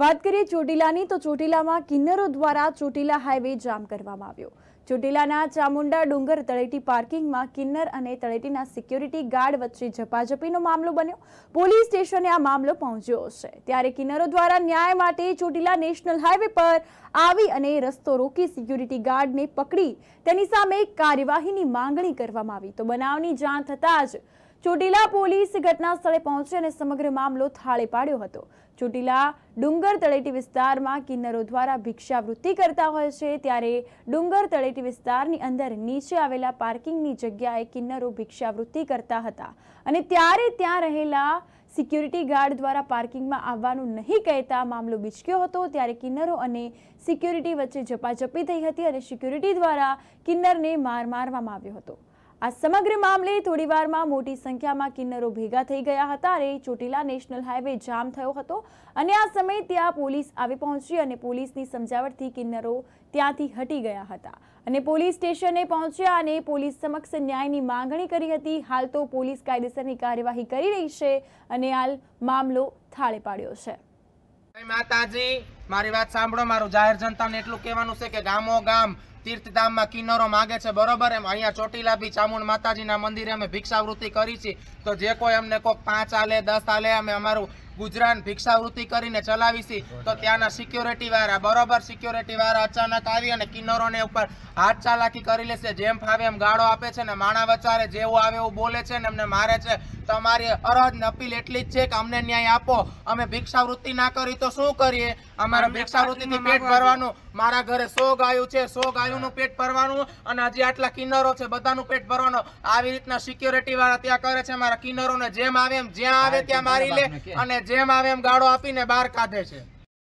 વાત કરીએ ચોટીલાની તો ચોટીલામાં કિન્નરો દ્વારા ચોટીલા હાઈવે જામ કરવામાં આવ્યો ચોટીલાના ચામુંડા ડુંગર તળેટી પાર્કિંગમાં કિન્નર અને તળેટીના સિક્યોરિટી ગાર્ડ વચ્ચે ઝપાઝપીનો મામલો બન્યો પોલીસ સ્ટેશને આ મામલો પહોંચ્યો છે ત્યારે કિન્નરો દ્વારા ન્યાય માટે ચોટીલા નેશનલ હાઈવે પર આવી અને રસ્તો રોકી સિક્યોરિટી ગાર્ડને પકડી તેની સામે કાર્યવાહીની માંગણી કરવામાં આવી તો બનાવની જાણ થતાં જ ચોટીલા પોલીસ ઘટના સ્થળે પહોંચી અને સમગ્ર મામલો થાળે પાડ્યો હતો ચોટીલા ડુંગર તળેટી વિસ્તારમાં કિન્નરો દ્વારા ભિક્ષાવૃત્તિ કરતા હોય છે ત્યારે ડુંગર તળેટી વિસ્તારની અંદર નીચે આવેલા પાર્કિંગની જગ્યાએ કિન્નરો ભિક્ષાવૃત્તિ કરતા હતા અને ત્યારે ત્યાં રહેલા સિક્યુરિટી ગાર્ડ દ્વારા પાર્કિંગમાં આવવાનું નહીં કહેતા મામલો બીચક્યો હતો ત્યારે કિન્નરો અને સિક્યુરિટી વચ્ચે ઝપાઝપી થઈ હતી અને સિક્યુરિટી દ્વારા કિન્નરને માર મારવામાં આવ્યો હતો આ સમગ્ર મામલે થોડીવારમાં મોટી સંખ્યામાં કિન્નરો ભેગા થઈ ગયા હતા અને ચોટીલા નેશનલ હાઈવે જામ થયો હતો અને આ સમયે ત્યાં પોલીસ આવી પહોંચી અને પોલીસની સમજાવટથી કિન્નરો ત્યાંથી હટી ગયા હતા અને પોલીસ સ્ટેશને પહોંચ્યા અને પોલીસ સમક્ષ ન્યાયની માંગણી કરી હતી હાલ તો પોલીસ કાયદેસરની કાર્યવાહી કરી રહી છે અને હાલ મામલો થાળે પાડ્યો છે મારી વાત સાંભળો મારું જાહેર જનતાને એટલું કહેવાનું છે કે ગામો ગામ તીર્થધામમાં કિન્નરો માગે છે બરોબર એમ અહીંયા ચોટીલા બી ચામુંડ માતાજીના મંદિરે અમે ભિક્ષાવૃત્તિ કરી છે તો જે કોઈ અમને કોઈક પાંચ આલે દસ આલે અમે અમારું ગુજરાન ભિક્ષાવૃત્તિ કરીને ચલાવીશી તો ત્યાંના સિક્યોરિટી વાળા બરોબર સિક્યોરિટી વાળા અચાનક આવી અને કિન્નરોને ઉપર હાથ ચાલાકી કરી લેશે જેમ ફાવે એમ ગાળો આપે છે ને માણા વચારે જેવું આવે એવું બોલે છે ને એમને મારે છે તમારી અરજ અપીલ એટલી જ છે કે અમને ન્યાય આપો અમે ભિક્ષાવૃત્તિ ના કરી તો શું કરીએ અમારે ભિક્ષાવૃત્તિથી પેટ ભરવાનું મારા ઘરે સો ગાયું છે સો ગાયુંનું પેટ ભરવાનું અને હજી આટલા કિન્નરો છે બધાનું પેટ ભરવાનું આવી રીતના સિક્યોરિટી વાળા ત્યાં કરે છે મારા કિન્નરોને જેમ આવે એમ જ્યાં આવે ત્યાં મારી લે અને જેમ આવે એમ ગાળો આપીને બહાર કાઢે છે